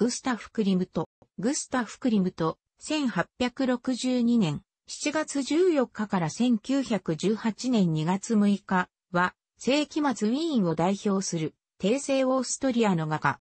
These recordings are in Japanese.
グスタフ・クリムト、グスタフ・クリムト、1862年7月14日から1918年2月6日は、世紀末ウィーンを代表する、帝政オーストリアの画家。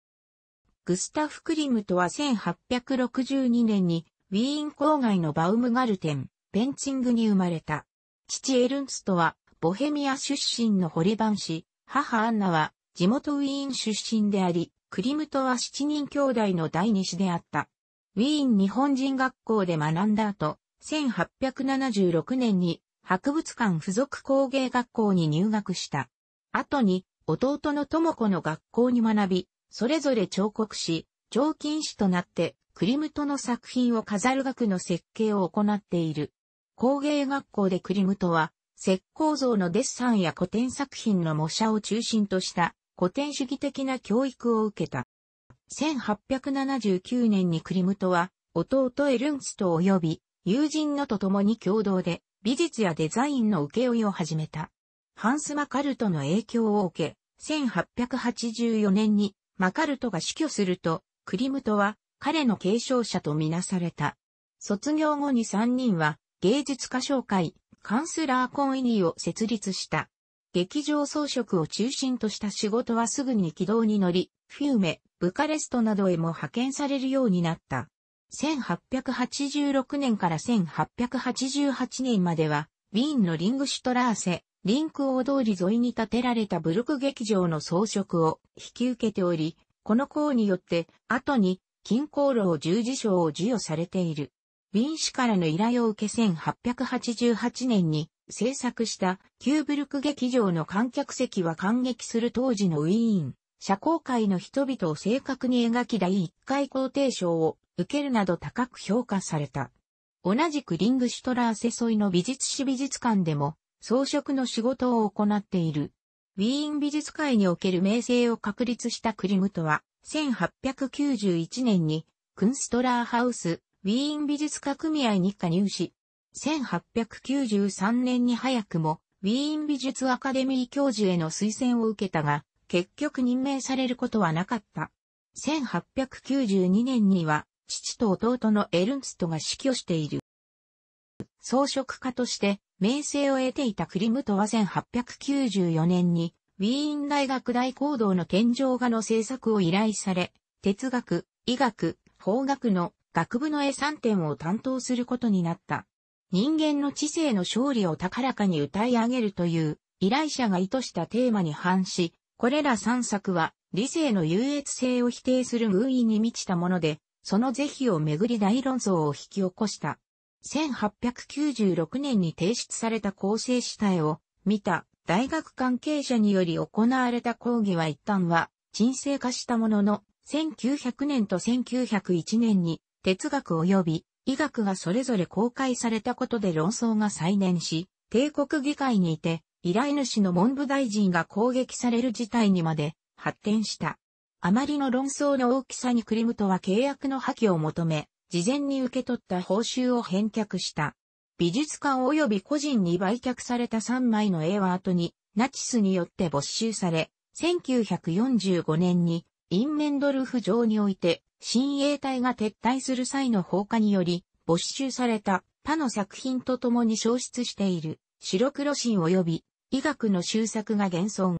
グスタフ・クリムトは1862年に、ウィーン郊外のバウムガルテン、ペンチングに生まれた。父エルンストは、ボヘミア出身の堀番氏、母アンナは、地元ウィーン出身であり、クリムトは七人兄弟の第二子であった。ウィーン日本人学校で学んだ後、1876年に博物館附属工芸学校に入学した。後に弟の智子の学校に学び、それぞれ彫刻し、彫金師となってクリムトの作品を飾る額の設計を行っている。工芸学校でクリムトは石膏像のデッサンや古典作品の模写を中心とした古典主義的な教育を受けた。1879年にクリムトは、弟エルンスト及び、友人のと共に共同で、美術やデザインの請負を始めた。ハンス・マカルトの影響を受け、1884年にマカルトが死去すると、クリムトは彼の継承者とみなされた。卒業後に3人は芸術歌唱会、カンスラーコンイニーを設立した。劇場装飾を中心とした仕事はすぐに軌道に乗り、フィーメ、ブカレストなどへも派遣されるようになった。1886年から1888年までは、ウィーンのリングシュトラーセ、リンク大通り沿いに建てられたブルク劇場の装飾を引き受けており、この項によって、後に、金功労十字章を授与されている。ウィン氏からの依頼を受け1888年に制作したキューブルク劇場の観客席は感激する当時のウィーン、社交界の人々を正確に描き第1回皇帝賞を受けるなど高く評価された。同じくリングシュトラーセソイの美術史美術館でも装飾の仕事を行っている。ウィーン美術界における名声を確立したクリムトは1891年にクンストラーハウスウィーン美術家組合に加入し、1893年に早くもウィーン美術アカデミー教授への推薦を受けたが、結局任命されることはなかった。1892年には、父と弟のエルンストが死去している。装飾家として名声を得ていたクリムトは1894年にウィーン大学大講堂の天井画の制作を依頼され、哲学、医学、法学の学部の絵3点を担当することになった。人間の知性の勝利を高らかに歌い上げるという依頼者が意図したテーマに反し、これら3作は理性の優越性を否定する偶意に満ちたもので、その是非をめぐり大論争を引き起こした。1896年に提出された構成主体を見た大学関係者により行われた講義は一旦は沈静化したものの1900年と1901年に哲学及び医学がそれぞれ公開されたことで論争が再燃し、帝国議会にいて、依頼主の文部大臣が攻撃される事態にまで発展した。あまりの論争の大きさにクリムトは契約の破棄を求め、事前に受け取った報酬を返却した。美術館及び個人に売却された3枚の絵は後にナチスによって没収され、1945年にインメンドルフ城において新衛隊が撤退する際の放火により、没収された他の作品とともに消失している白黒神及び医学の修作が現存。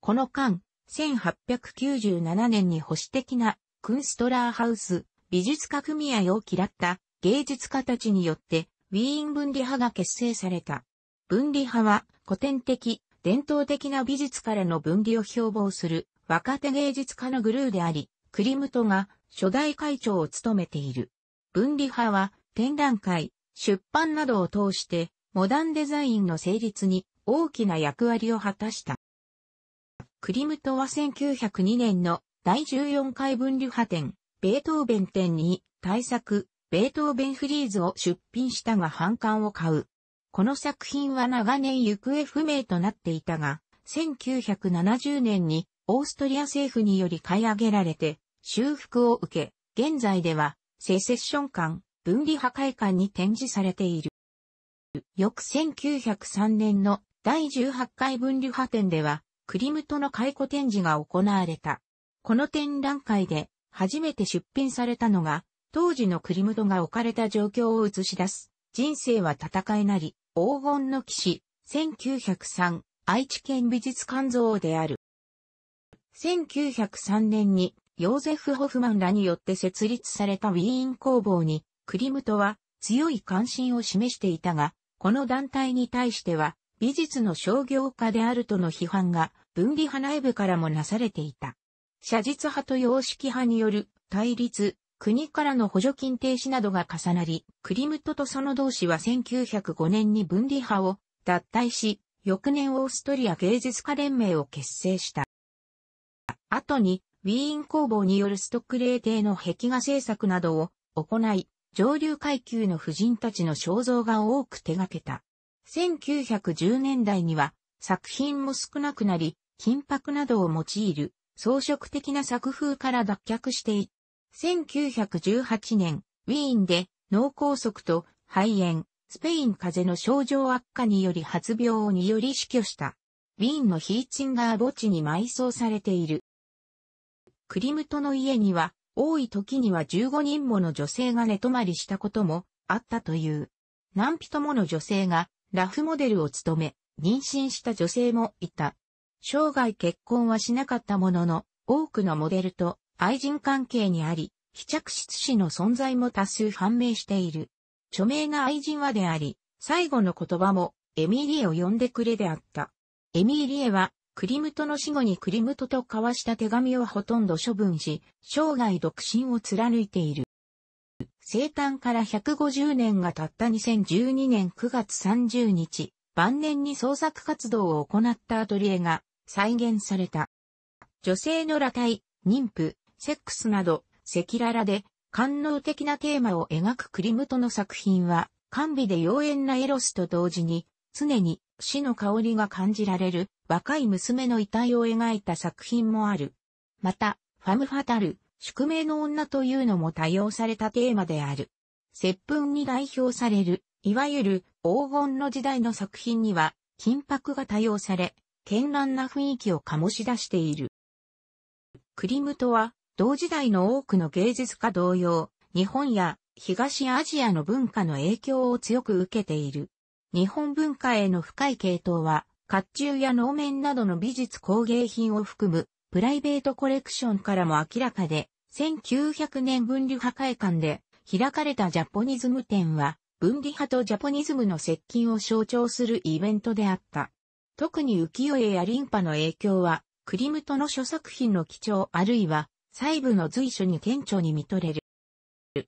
この間、1897年に保守的なクンストラーハウス美術家組合を嫌った芸術家たちによってウィーン分離派が結成された。分離派は古典的、伝統的な美術からの分離を標榜する若手芸術家のグルーであり、クリムトが初代会長を務めている。分離派は展覧会、出版などを通してモダンデザインの成立に大きな役割を果たした。クリムトは1902年の第14回分離派展、ベートーベン展に大作、ベートーベンフリーズを出品したが反感を買う。この作品は長年行方不明となっていたが、1970年にオーストリア政府により買い上げられて、修復を受け、現在では、セセッション館、分離破壊館に展示されている。翌1903年の第18回分離破展では、クリムトの解雇展示が行われた。この展覧会で初めて出品されたのが、当時のクリムトが置かれた状況を映し出す、人生は戦いなり、黄金の騎士、1903、愛知県美術館像である。1903年にヨーゼフ・ホフマンらによって設立されたウィーン工房に、クリムトは強い関心を示していたが、この団体に対しては、美術の商業化であるとの批判が分離派内部からもなされていた。写実派と様式派による対立、国からの補助金停止などが重なり、クリムトとその同士は1905年に分離派を脱退し、翌年オーストリア芸術家連盟を結成した。後にウィーン工房によるストック霊ーの壁画制作などを行い、上流階級の婦人たちの肖像画を多く手掛けた。1910年代には作品も少なくなり、金箔などを用いる装飾的な作風から脱却してい、1918年、ウィーンで脳梗塞と肺炎、スペイン風邪の症状悪化により発病により死去した。ウィーンのヒーチンガー墓地に埋葬されている。クリムトの家には、多い時には15人もの女性が寝泊まりしたこともあったという。何人もの女性がラフモデルを務め、妊娠した女性もいた。生涯結婚はしなかったものの、多くのモデルと愛人関係にあり、非着出師の存在も多数判明している。著名な愛人はであり、最後の言葉もエミリエを呼んでくれであった。エミリエはクリムトの死後にクリムトと交わした手紙はほとんど処分し、生涯独身を貫いている。生誕から150年が経った2012年9月30日、晩年に創作活動を行ったアトリエが再現された。女性の裸体、妊婦、セックスなど、赤裸々で、官能的なテーマを描くクリムトの作品は、完備で妖艶なエロスと同時に、常に死の香りが感じられる若い娘の遺体を描いた作品もある。また、ファム・ファタル、宿命の女というのも多用されたテーマである。接吻に代表される、いわゆる黄金の時代の作品には、金箔が多用され、絢爛な雰囲気を醸し出している。クリムトは、同時代の多くの芸術家同様、日本や東アジアの文化の影響を強く受けている。日本文化への深い系統は、甲冑や能面などの美術工芸品を含むプライベートコレクションからも明らかで、1900年分離派会館で開かれたジャポニズム展は、分離派とジャポニズムの接近を象徴するイベントであった。特に浮世絵やリンパの影響は、クリムトの諸作品の基調あるいは細部の随所に顕著に見とれる。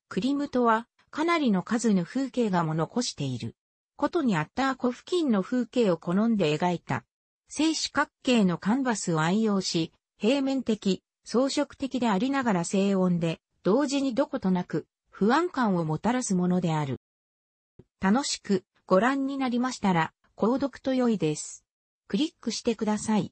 クリムトはかなりの数の風景画も残している。ことにあった湖付近の風景を好んで描いた。静止角形のカンバスを愛用し、平面的、装飾的でありながら静音で、同時にどことなく、不安感をもたらすものである。楽しくご覧になりましたら、購読と良いです。クリックしてください。